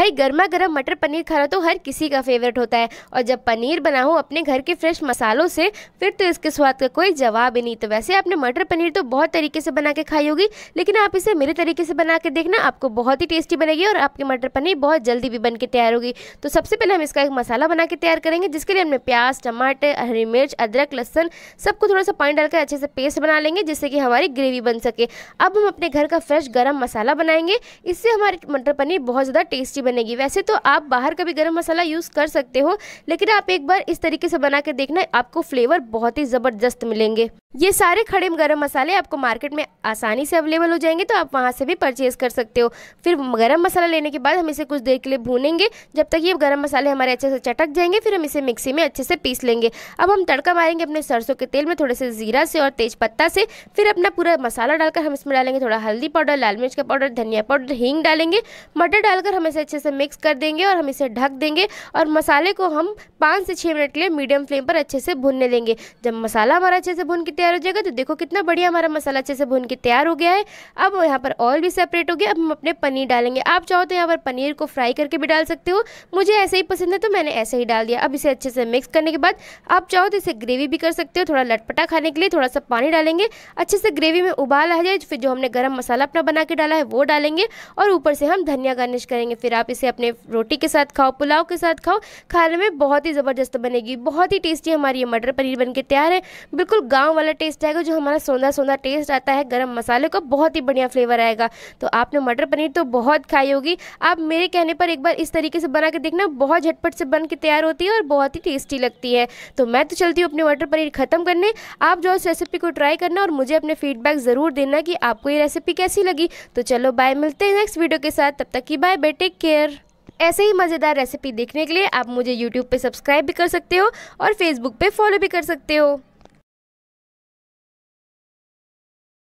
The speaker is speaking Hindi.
भाई गर्मा गर्म मटर पनीर खाना तो हर किसी का फेवरेट होता है और जब पनीर बनाऊँ अपने घर के फ्रेश मसालों से फिर तो इसके स्वाद का कोई जवाब ही नहीं तो वैसे आपने मटर पनीर तो बहुत तरीके से बना के खाई होगी लेकिन आप इसे मेरे तरीके से बना के देखना आपको बहुत ही टेस्टी बनेगी और आपकी मटर पनीर बहुत जल्दी भी बन के तैयार होगी तो सबसे पहले हम इसका एक मसाला बना के तैयार करेंगे जिसके लिए हमने प्याज टमाटर हरी मिर्च अदरक लहसन सबको थोड़ा सा पानी डालकर अच्छे से पेस्ट बना लेंगे जिससे कि हमारी ग्रेवी बन सके अब हम अपने घर का फ्रेश गर्म मसाला बनाएंगे इससे हमारी मटर पनीर बहुत ज़्यादा टेस्टी बनेगी वैसे तो आप बाहर का भी गर्म मसाला यूज़ कर सकते हो लेकिन आप एक बार इस तरीके से बना के देखना आपको फ्लेवर बहुत ही ज़बरदस्त मिलेंगे ये सारे खड़े गरम मसाले आपको मार्केट में आसानी से अवेलेबल हो जाएंगे तो आप वहाँ से भी परचेज कर सकते हो फिर गरम मसाला लेने के बाद हम इसे कुछ देर के लिए भूनेंगे जब तक ये गरम मसाले हमारे अच्छे से चटक जाएंगे फिर हम इसे मिक्सी में अच्छे से पीस लेंगे अब हम तड़का मारेंगे अपने सरसों के तेल में थोड़े से जीरा से और तेज पत्ता से फिर अपना पूरा मसाला डालकर हम इसमें डालेंगे थोड़ा हल्दी पाउडर लाल मिर्च का पाउडर धनिया पाउडर हींग डालेंगे मटर डालकर हम इसे अच्छे से मिक्स कर देंगे और हम इसे ढक देंगे और मसाले को हम पाँच से छः मिनट के लिए मीडियम फ्लेम पर अच्छे से भूनने देंगे जब मसाला हमारा अच्छे से भून के तैयार हो जाएगा तो देखो कितना बढ़िया हमारा मसाला अच्छे से भून के तैयार हो गया है अब यहाँ पर ऑयल भी सेपरेट हो गया अब हम अपने पनीर डालेंगे आप चाहो तो यहाँ पर पनीर को फ्राई करके भी डाल सकते हो मुझे ऐसे ही पसंद है तो मैंने ऐसे ही डाल दिया अब इसे अच्छे से मिक्स करने के बाद आप चाहो तो इसे ग्रेवी भी कर सकते हो थोड़ा लटपटा खाने के लिए थोड़ा सा पानी डालेंगे अच्छे से ग्रेवी में उबाल आ जाए फिर जो हमने गर्म मसाला अपना बना के डाला है वो डालेंगे और ऊपर से हम धनिया गार्निश करेंगे फिर आप इसे अपने रोटी के साथ खाओ पुलाव के साथ खाओ खाने में बहुत ही ज़बरदस्त बनेगी बहुत ही टेस्टी हमारी ये मटर पनीर बन तैयार है बिल्कुल गाँव वाला वाला टेस्ट आएगा जो हमारा सोंदा सोंदा टेस्ट आता है गर्म मसाले का बहुत ही बढ़िया फ्लेवर आएगा तो आपने मटर पनीर तो बहुत खाई होगी आप मेरे कहने पर एक बार इस तरीके से बना के देखना बहुत झटपट से बन के तैयार होती है और बहुत ही टेस्टी लगती है तो मैं तो चलती हूँ अपने मटर पनीर ख़त्म करने आप जो उस रेसिपी को ट्राई करना और मुझे अपने फीडबैक ज़रूर देना कि आपको ये रेसिपी कैसी लगी तो चलो बाय मिलते हैं नेक्स्ट वीडियो के साथ तब तक की बाय बाय टेक केयर ऐसे ही मज़ेदार रेसिपी देखने के लिए आप मुझे यूट्यूब पे सब्सक्राइब भी कर सकते हो और फेसबुक पे फॉलो भी कर सकते हो